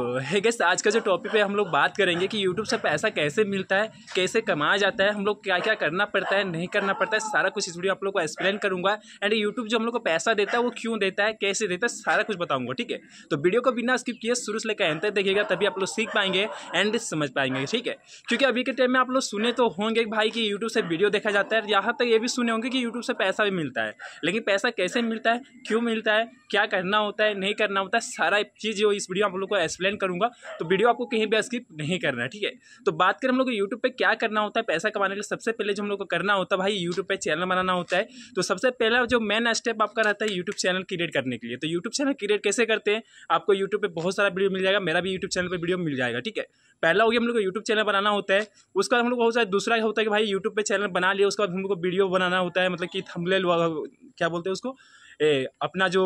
है गैस आज का जो टॉपिक पे हम लोग बात करेंगे कि यूट्यूब से पैसा कैसे मिलता है कैसे कमाया जाता है हम लोग क्या क्या करना पड़ता है नहीं करना पड़ता है सारा कुछ इस वीडियो आप लोग को एक्सप्लेन करूंगा एंड यूट्यूब जो हम लोग को पैसा देता है वो क्यों देता है कैसे देता है सारा कुछ बताऊंगा ठीक है तो वीडियो को बिना स्किप किए शुरू से लेकर एंतर देखिएगा तभी आप लोग सीख पाएंगे एंड समझ पाएंगे ठीक है क्योंकि अभी के टाइम में आप लोग सुने तो होंगे भाई कि यूट्यूब से वीडियो देखा जाता है यहाँ तक ये भी सुने होंगे कि यूट्यूब से पैसा भी मिलता है लेकिन पैसा कैसे मिलता है क्यों मिलता है क्या करना होता है नहीं करना होता है सारा चीज़ जो इस वीडियो आप लोग को एक्सप्लेन एक्सप्लेन करूंगा तो वीडियो आपको कहीं भी स्किप नहीं करना है ठीक है तो बात करें हम लोग यूट्यूब पर क्या करना होता है पैसा कमाने के लिए सबसे पहले जो हम लोग को करना होता है भाई यूट्यूब पर चैनल बनाना होता है तो सबसे पहला जो मेन स्टेप आपका रहता है यूट्यूब चैनल क्रिएट करने के लिए तो यूट्यूब चैनल क्रिएट कैसे करते हैं आपको यूट्यूब पर बहुत सारा वीडियो मिल जाएगा मेरा भी यूट्यूब चैनल पर वीडियो मिल जाएगा ठीक है पहला हो गया हम लोग को यूट्यूब चैनल बनाना होता है उसका हम लोग बहुत सारा दूसरा होता है कि भाई यूट्यूब पर चैनल बना लिया उसके बाद हम लोग को वीडियो बनाना होता है मतलब कि थमले क्या बोलते हैं उसको ए, अपना जो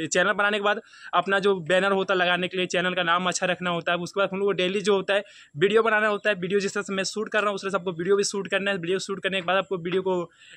चैनल बनाने के बाद अपना जो बैनर होता है लगाने के लिए चैनल का नाम अच्छा रखना होता है उसके बाद हम लोग को डेली जो होता है वीडियो बनाना होता है वीडियो जिस तरह से मैं शूट कर रहा हूँ उस तरह से आपको वीडियो भी शूट करना है वीडियो शूट करने के बाद आपको वीडियो को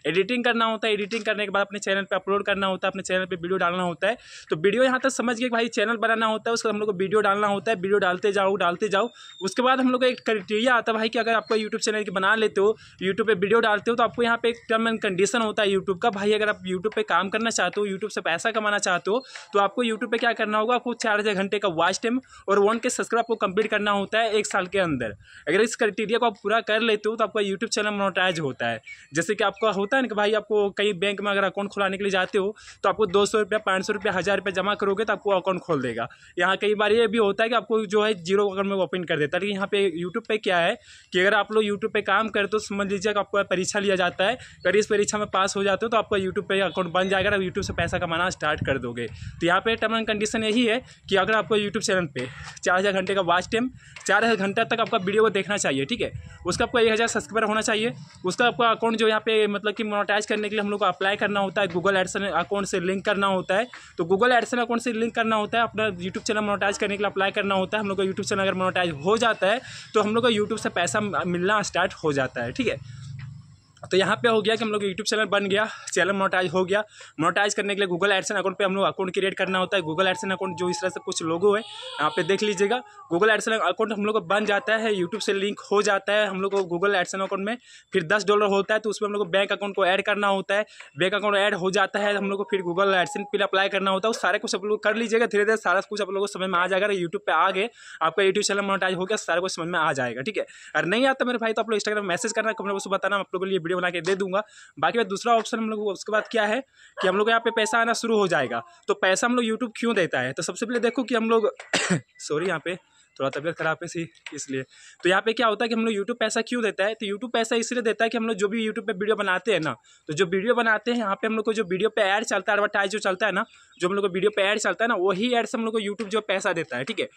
एडिटिंग करना होता है एडिटिंग करने के बाद अपने चैनल पर अपलोड करना होता है अपने चैनल पर वीडियो डालना होता है तो वीडियो यहाँ तक समझ गए भाई चैनल बनाना होता है उसके हम लोग को वीडियो डालना होता है वीडियो डालते जाओ डालते जाओ उसके बाद हम लोग एक क्राइटेरिया आता है भाई कि अगर आपको यूट्यूब चैनल की बना लेते हो यूट्यूब पर वीडियो डालते हो तो आपको यहाँ पे एक टर्म एंड कंडीशन होता है यूट्यूब का भाई अगर आप यूट्यूब पर काम करना चाहते हो यूट्यूब से पैसा कमाना चाहते हो तो आपको यूट्यूब पर क्या करना होगा आपको चार हज़ार घंटे का वॉच टाइम और वन के सब्सक्राइब आपको कंप्लीट करना होता है एक साल के अंदर अगर इस क्राइटेरिया को आप पूरा कर लेते हो तो आपका यूट्यूब चैनल मोनोटाइज होता है जैसे कि आपका होता है ना कि भाई आपको कहीं बैंक में अगर अकाउंट खुलाने के लिए जाते हो तो आपको दो सौ रुपया पाँच सौ रुपया हज़ार रुपया जमा करोगे तो आपको अकाउंट खोल देगा यहाँ कई बार ये भी होता है कि आपको जो है जीरो अकाउंट में ओपन कर देता है लेकिन यहाँ पे यूट्यूब पे क्या है कि अगर आप लोग यूट्यूब पे काम करते हो समझ लीजिए कि आपको परीक्षा लिया जाता है अगर इस परीक्षा में पास हो जाते हो तो आपका यूट्यूब पर अकाउंट बन जाएगा और यूट्यूब से पैसा कमाना स्टार्ट कर दोगे तो यहाँ पे टर्म एंड कंडीशन यही है कि अगर आपको यूट्यूब चैनल पे चार हज़ार घंटे का वाच टाइम चार हज़ार घंटा तक आपका वीडियो को देखना चाहिए ठीक है उसका आपका एक हज़ार सब्सक्राइबर होना चाहिए उसका आपका अकाउंट जो यहाँ पे मतलब कि मोनोटाइज करने के लिए हम लोग को अप्लाई करना होता है गूगल एडसन अकाउंट से लिंक करना होता है तो गूगल एडसन अकाउंट से लिंक करना होता है अपना यूट्यूब चैनल मोनोटाइज करने के लिए अप्लाई करना होता है हम लोग का यूट्यूब चैनल अगर मोनोटाइज हो जाता है तो हम लोग का यूट्यूब से पैसा मिलना स्टार्ट हो जाता है ठीक है तो यहाँ पे हो गया कि हम लोग यूट्यूब चैनल बन गया चैनल मोनोटाइज हो गया मोनोटाइज करने के लिए गूगल एडसन अकाउंट पे हम लोग अकाउंट क्रिएट करना होता है गूगल एडसन अकाउंट जो इस तरह से कुछ लोगो है यहाँ पे देख लीजिएगा गूगल एडसन अकाउंट हम लोग को बन जाता है यूट्यूब से लिंक हो जाता है हम लोग को गूगल एडसन अकाउंट में फिर दस डॉलर होता है तो उसमें हम लोग को बैंक अकाउंट को ऐड करना होता है बैंक अकाउंट ऐड हो जाता है हम लोग को फिर गूगल एडसन फिर अप्लाई करना होता है सारा कुछ आप लोग कर लीजिएगा धीरे धीरे सारा कुछ आप लोगों को समझ में आ जाएगा यूट्यूब पर आ गए आपका यूट्यूब चैनल मोटाइज हो गया सारे कुछ समझ में आ जाएगा ठीक है अगर नहीं आता मेरे भाई तो आप लोग इंस्टाग्राम मैसेज करना कमेंट बॉक्स बताना आप लोगों के लिए वीडियो वीडियो बना के दे दूंगा बाकी बात दूसरा ऑप्शन हम लोग उसके बाद क्या है कि हम लोग यहाँ पे पैसा आना शुरू हो जाएगा तो पैसा हम लोग यूट्यूब क्यों देता है तो सबसे पहले देखो कि हम लोग सॉरी यहाँ पे थोड़ा तबीयत ख़राब है सी इसलिए तो यहाँ पे क्या होता है कि हम लोग यूट्यूब पैसा क्यों देता है तो यूट्यूब पैसा इसलिए देता है कि हम लोग जो भी यूट्यूब पे वीडियो बनाते हैं ना तो जो वीडियो बनाते हैं यहाँ पे हम लोग को जो वीडियो पे ऐड चलता है एडवर्टाइज जो चलता है ना जो हम लोग को वीडियो पे ऐड चलता है ना वही ऐड से हम लोग को यूट्यूब जो पैसा देता है ठीक है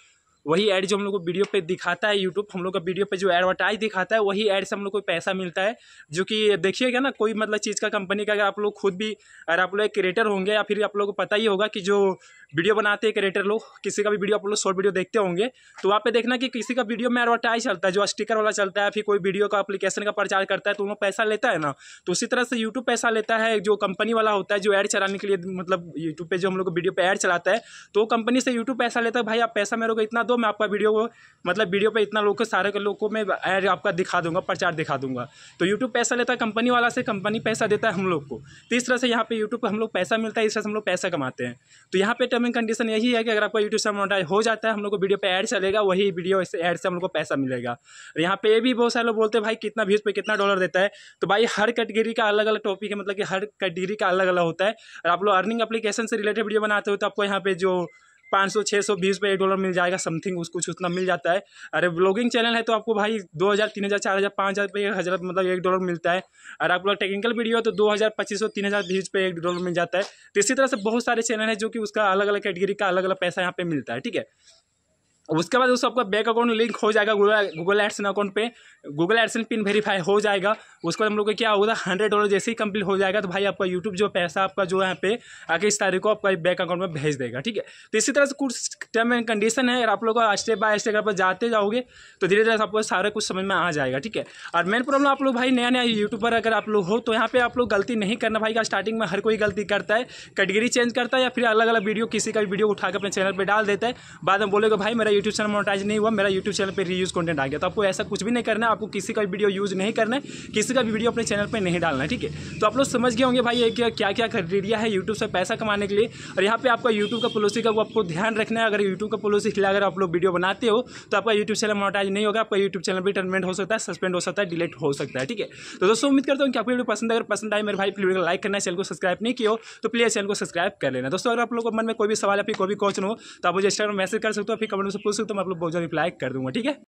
वही एड जो हम लोग को वीडियो पे दिखाता है यूट्यूब हम लोग का वीडियो पे जो एडवर्टाइज दिखाता है वही एड से हम लोग को पैसा मिलता है जो कि देखिएगा ना कोई मतलब चीज़ का कंपनी का अगर आप लोग खुद भी अगर आप लोग एक क्रिएटर होंगे या फिर आप लोग को पता ही होगा कि जो वीडियो बनाते हैं क्रिएटर लोग किसी का भी वीडियो आप लोग शॉर्ट वीडियो देखते होंगे तो वहाँ पे देखना कि किसी का वीडियो में एडवर्टाइज चलता है जो स्टिकर वाला चलता है फिर कोई वीडियो का अपलीकेशन का प्रचार करता है तो उन पैसा लेता है ना तो उसी तरह से यूट्यूब पैसा लेता है जो कंपनी वाला होता है जो एड चलाने के लिए मतलब यूट्यूब पर जो हम लोग वीडियो पर एड चलाता है तो कंपनी से यूट्यूब पैसा लेता है भाई आप पैसा मेरे को इतना दो मैं आपका वीडियो को मतलब वीडियो पे इतना लोगों को सारे लोगों को मैं ऐड आपका दिखा दूंगा प्रचार दिखा दूंगा तो यूट्यूब पैसा लेता है कंपनी वाला से कंपनी पैसा देता है हम लोग को तो इस तरह से यहाँ पे यूट्यूब पर हम लोग पैसा मिलता है इस तरह से हम लोग पैसा कमाते हैं तो यहाँ पे टर्म एंड कंडीशन यही है कि अगर आपका यूट्यूब से मोटाइज हो जाता है हम लोग को वीडियो पर ऐड चलेगा वही वीडियो इस ऐड से हम लोग को पैसा मिलेगा और यहाँ पे भी बहुत सारे लोग बोलते हैं भाई कितना व्यूज़ पर कितना डॉलर देता है तो भाई हर कैटेगरी का अलग अलग टॉपिक है मतलब कि हर कैटेगरी का अलग अलग होता है और आप लोग अर्निंग एप्लीकेशन से रिलेटेड वीडियो बनाते हो तो आपको यहाँ पे जो पाँच सौ छः सौ बीस रुपये एक डॉलर मिल जाएगा समथिंग उसको कुछ उतना मिल जाता है अरे ब्लॉगिंग चैनल है तो आपको भाई दो हज़ार तीन हज़ार चार हज़ार पाँच हज़ार रुपये एक हज़ार मतलब एक डॉलर मिलता है और आप लोग टेक्निकल वीडियो है तो दो हज़ार पच्चीस सौ तीन हज़ार बीस रुपये एक डॉलर मिल जाता है तो इसी तरह से बहुत सारे चैनल है जो कि उसका अलग अलग कैटेगरी का अलग अलग पैसा यहाँ पर मिलता है ठीक है उसके बाद दोस्तों आपका बैंक अकाउंट लिंक हो जाएगा गूगल गूगल एडसन अकाउंट पे गूगल एडसन पिन वेरीफाई हो जाएगा उसके बाद हम लोग को क्या होगा हंड्रेड डॉलर जैसे ही कंप्लीट हो जाएगा तो भाई आपका यूट्यूब जो पैसा आपका जो यहाँ पे इस तारीख को आपका बैंक अकाउंट में भेज देगा ठीक है तो इसी तरह से कुछ टर्म एंड कंडीशन है अगर आप लोग स्टेप बाय स्टेप पर जाते जाओगे तो धीरे धीरे आपको सारा कुछ समझ में आ जाएगा ठीक है और मेन प्रॉब्लम आप लोग भाई नया नया यूट्यूब पर अगर आप लोग हो तो यहाँ पर आप लोग गलती नहीं करना भाई का स्टार्टिंग में हर कोई गलती करता है कैटगरी चेंज करता है या फिर अलग अलग वीडियो किसी का भी वीडियो उठाकर अपने चैनल पर डाल देता है बाद में बोलेगा भाई मेरा यूट्यूब चैनल मोटाइज नहीं हुआ मेरा यूट्यूब चैनल पर रीयूज कंटेंट आ गया तो आपको ऐसा कुछ भी नहीं करना है आपको किसी का वीडियो यूज़ नहीं करना है किसी का भी वीडियो अपने चैनल पर नहीं डालना ठीक है तो आप लोग समझ गए होंगे भाई ये क्या क्या क्राइटेरिया है यूट्यूब से पैसा कमाने के लिए और यहाँ पर आपका यूट्यूब का पॉलिसी का वो आपको ध्यान रखना है अगर यूट्यूब का पॉलिसी खिला अगर आप लोग वीडियो बनाते हो तो आपका यूट्यूब चैनल मोनोटाइज नहीं होगा आपका यूट्यूब चैनल भी टर्मेंट हो सकता है सस्पेंड हो सकता है डिलीट हो सकता है ठीक है तो दोस्तों उम्मीद करता हूँ कि आपको वीडियो पसंद अगर पसंद आए मेरे भाई प्लीज वीडियो लाइक करना चैनल को सब्सक्राइब नहीं किया तो प्लीज चैनल को सब्सक्राइब कर लेना दोस्तों अगर आप लोगों को मन में कोई भी सवाल या फिर कोई भी क्वेश्चन हो तो आप मुझे इंस्टाग्राम मैसेज कर सकते हो फिर कमेंट में क्वेश्चन तो मैं आप लोग बहुत रिप्लाई कर दूंगा ठीक है